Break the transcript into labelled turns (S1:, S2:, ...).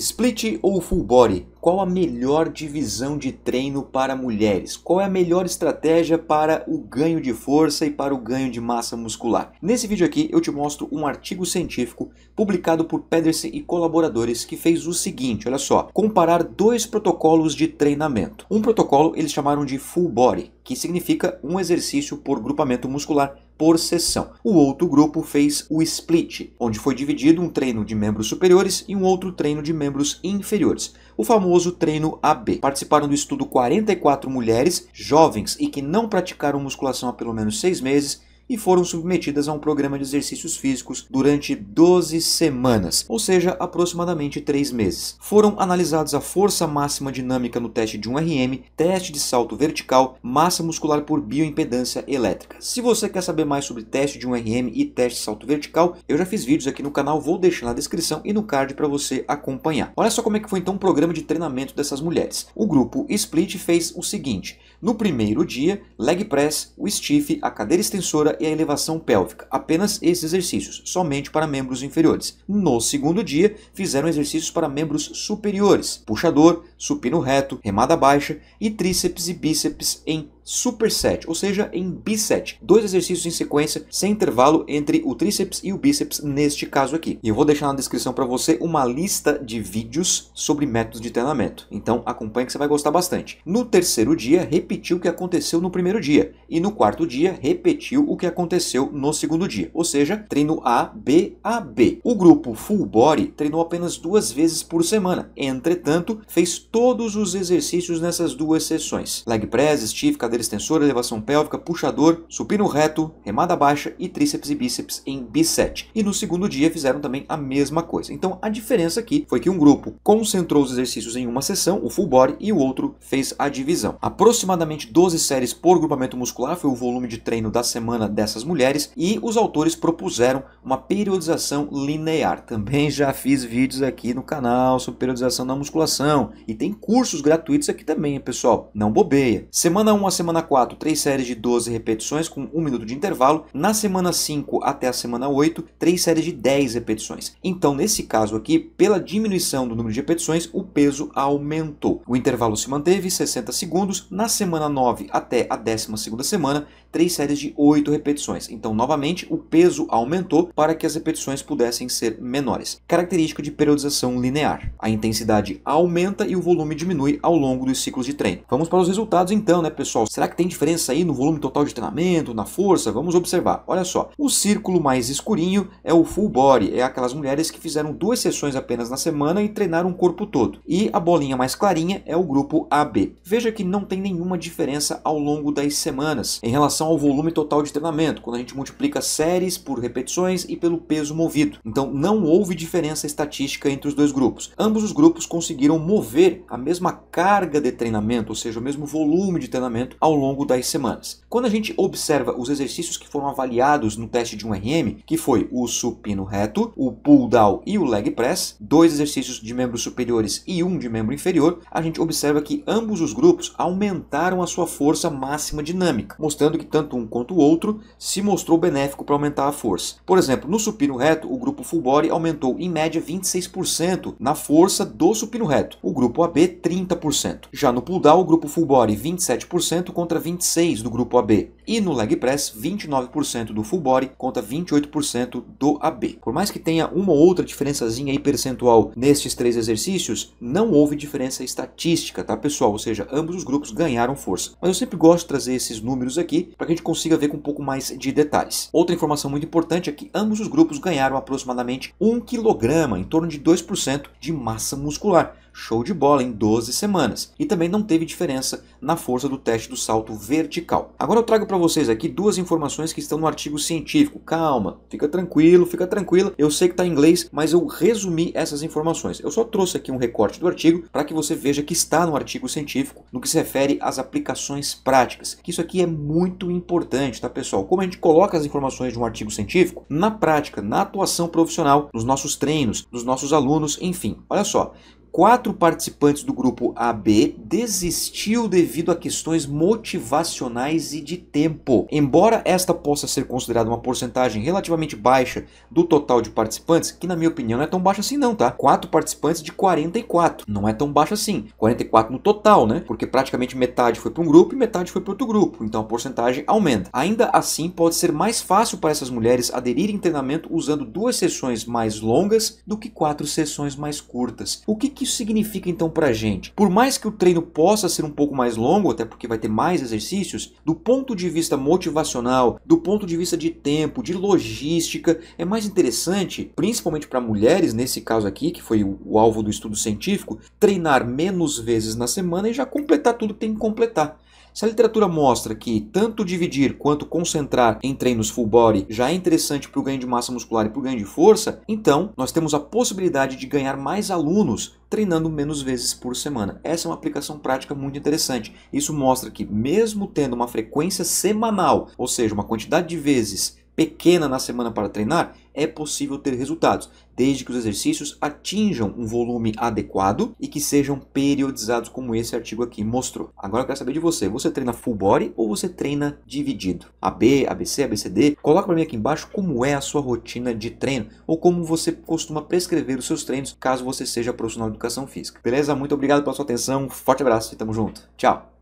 S1: Split ou full body? Qual a melhor divisão de treino para mulheres? Qual é a melhor estratégia para o ganho de força e para o ganho de massa muscular? Nesse vídeo aqui eu te mostro um artigo científico publicado por Pedersen e colaboradores que fez o seguinte, olha só, comparar dois protocolos de treinamento. Um protocolo eles chamaram de full body, que significa um exercício por grupamento muscular por sessão. O outro grupo fez o split, onde foi dividido um treino de membros superiores e um outro treino de membros inferiores, o famoso treino AB. Participaram do estudo 44 mulheres jovens e que não praticaram musculação há pelo menos seis meses e foram submetidas a um programa de exercícios físicos durante 12 semanas, ou seja, aproximadamente 3 meses. Foram analisados a força máxima dinâmica no teste de 1RM, teste de salto vertical, massa muscular por bioimpedância elétrica. Se você quer saber mais sobre teste de 1RM e teste de salto vertical, eu já fiz vídeos aqui no canal, vou deixar na descrição e no card para você acompanhar. Olha só como é que foi então o programa de treinamento dessas mulheres. O grupo Split fez o seguinte: no primeiro dia, leg press, o stiff, a cadeira extensora e a elevação pélvica. Apenas esses exercícios, somente para membros inferiores. No segundo dia, fizeram exercícios para membros superiores: puxador, supino reto, remada baixa e tríceps e bíceps em superset, ou seja, em biset. Dois exercícios em sequência, sem intervalo entre o tríceps e o bíceps neste caso aqui. E eu vou deixar na descrição para você uma lista de vídeos sobre métodos de treinamento. Então acompanhe que você vai gostar bastante. No terceiro dia, repetiu o que aconteceu no primeiro dia. E no quarto dia, repetiu o que aconteceu no segundo dia. Ou seja, treino A, B, A, B. O grupo Full Body treinou apenas duas vezes por semana. Entretanto, fez todos os exercícios nessas duas sessões. Leg press, stiff, cadeira cadeira extensora, elevação pélvica, puxador, supino reto, remada baixa e tríceps e bíceps em B7. E no segundo dia fizeram também a mesma coisa. Então a diferença aqui foi que um grupo concentrou os exercícios em uma sessão, o full body, e o outro fez a divisão. Aproximadamente 12 séries por grupamento muscular foi o volume de treino da semana dessas mulheres e os autores propuseram uma periodização linear. Também já fiz vídeos aqui no canal sobre periodização da musculação e tem cursos gratuitos aqui também, pessoal. Não bobeia. Semana 1 a semana semana 4, 3 séries de 12 repetições com 1 minuto de intervalo. Na semana 5 até a semana 8, 3 séries de 10 repetições. Então, nesse caso aqui, pela diminuição do número de repetições, o peso aumentou. O intervalo se manteve 60 segundos. Na semana 9 até a 12 segunda semana, três séries de oito repetições. Então, novamente, o peso aumentou para que as repetições pudessem ser menores. Característica de periodização linear. A intensidade aumenta e o volume diminui ao longo dos ciclos de treino. Vamos para os resultados então, né, pessoal? Será que tem diferença aí no volume total de treinamento, na força? Vamos observar. Olha só, o círculo mais escurinho é o full body, é aquelas mulheres que fizeram duas sessões apenas na semana e treinaram o corpo todo. E a bolinha mais clarinha é o grupo AB. Veja que não tem nenhuma diferença ao longo das semanas em relação relação ao volume total de treinamento, quando a gente multiplica séries por repetições e pelo peso movido. Então não houve diferença estatística entre os dois grupos. Ambos os grupos conseguiram mover a mesma carga de treinamento, ou seja, o mesmo volume de treinamento ao longo das semanas. Quando a gente observa os exercícios que foram avaliados no teste de um RM, que foi o supino reto, o pull down e o leg press, dois exercícios de membros superiores e um de membro inferior, a gente observa que ambos os grupos aumentaram a sua força máxima dinâmica, mostrando que tanto um quanto o outro, se mostrou benéfico para aumentar a força. Por exemplo, no supino reto, o grupo full body aumentou em média 26% na força do supino reto, o grupo AB 30%. Já no pull down, o grupo full body 27% contra 26% do grupo AB. E no leg press, 29% do full body contra 28% do AB. Por mais que tenha uma ou outra diferençazinha aí percentual nestes três exercícios, não houve diferença estatística, tá pessoal? Ou seja, ambos os grupos ganharam força. Mas eu sempre gosto de trazer esses números aqui para que a gente consiga ver com um pouco mais de detalhes. Outra informação muito importante é que ambos os grupos ganharam aproximadamente 1 kg, em torno de 2% de massa muscular. Show de bola em 12 semanas. E também não teve diferença na força do teste do salto vertical. Agora eu trago para vocês aqui duas informações que estão no artigo científico. Calma, fica tranquilo, fica tranquilo. Eu sei que está em inglês, mas eu resumi essas informações. Eu só trouxe aqui um recorte do artigo para que você veja que está no artigo científico no que se refere às aplicações práticas. Que isso aqui é muito muito importante, tá pessoal? Como a gente coloca as informações de um artigo científico na prática, na atuação profissional, nos nossos treinos, nos nossos alunos, enfim. Olha só, quatro participantes do grupo AB desistiu devido a questões motivacionais e de tempo. Embora esta possa ser considerada uma porcentagem relativamente baixa do total de participantes, que na minha opinião não é tão baixa assim não, tá? Quatro participantes de 44, não é tão baixa assim. 44 no total, né? Porque praticamente metade foi para um grupo e metade foi para outro grupo, então a porcentagem aumenta. Ainda assim, pode ser mais fácil para essas mulheres aderirem treinamento usando duas sessões mais longas do que quatro sessões mais curtas. O que, que isso significa então para a gente? Por mais que o treino possa ser um pouco mais longo, até porque vai ter mais exercícios, do ponto de vista motivacional, do ponto de vista de tempo, de logística, é mais interessante, principalmente para mulheres, nesse caso aqui, que foi o alvo do estudo científico, treinar menos vezes na semana e já completar tudo que tem que completar. Se a literatura mostra que tanto dividir quanto concentrar em treinos full body já é interessante para o ganho de massa muscular e para o ganho de força, então nós temos a possibilidade de ganhar mais alunos treinando menos vezes por semana. Essa é uma aplicação prática muito interessante. Isso mostra que mesmo tendo uma frequência semanal, ou seja, uma quantidade de vezes pequena na semana para treinar, é possível ter resultados, desde que os exercícios atinjam um volume adequado e que sejam periodizados, como esse artigo aqui mostrou. Agora eu quero saber de você, você treina full body ou você treina dividido? AB, ABC, ABCD? Coloca para mim aqui embaixo como é a sua rotina de treino ou como você costuma prescrever os seus treinos, caso você seja profissional de educação física. Beleza? Muito obrigado pela sua atenção, forte abraço e tamo junto. Tchau!